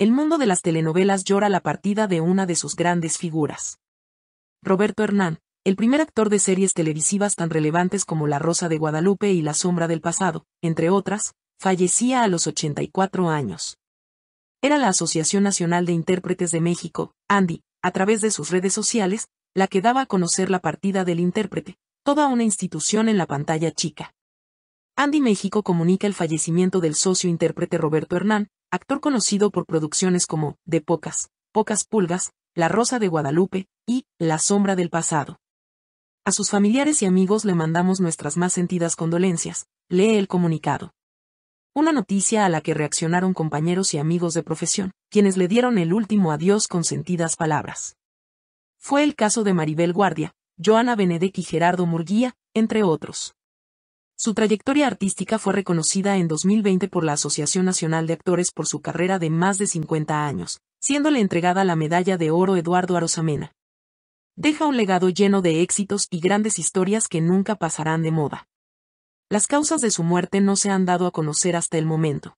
el mundo de las telenovelas llora la partida de una de sus grandes figuras. Roberto Hernán, el primer actor de series televisivas tan relevantes como La Rosa de Guadalupe y La Sombra del Pasado, entre otras, fallecía a los 84 años. Era la Asociación Nacional de Intérpretes de México, Andy, a través de sus redes sociales, la que daba a conocer la partida del intérprete, toda una institución en la pantalla chica. Andy México comunica el fallecimiento del socio intérprete Roberto Hernán, actor conocido por producciones como De Pocas, Pocas Pulgas, La Rosa de Guadalupe y La Sombra del Pasado. A sus familiares y amigos le mandamos nuestras más sentidas condolencias, lee el comunicado. Una noticia a la que reaccionaron compañeros y amigos de profesión, quienes le dieron el último adiós con sentidas palabras. Fue el caso de Maribel Guardia, Joana Benedek y Gerardo Murguía, entre otros. Su trayectoria artística fue reconocida en 2020 por la Asociación Nacional de Actores por su carrera de más de 50 años, siéndole entregada la medalla de oro Eduardo Arosamena. Deja un legado lleno de éxitos y grandes historias que nunca pasarán de moda. Las causas de su muerte no se han dado a conocer hasta el momento.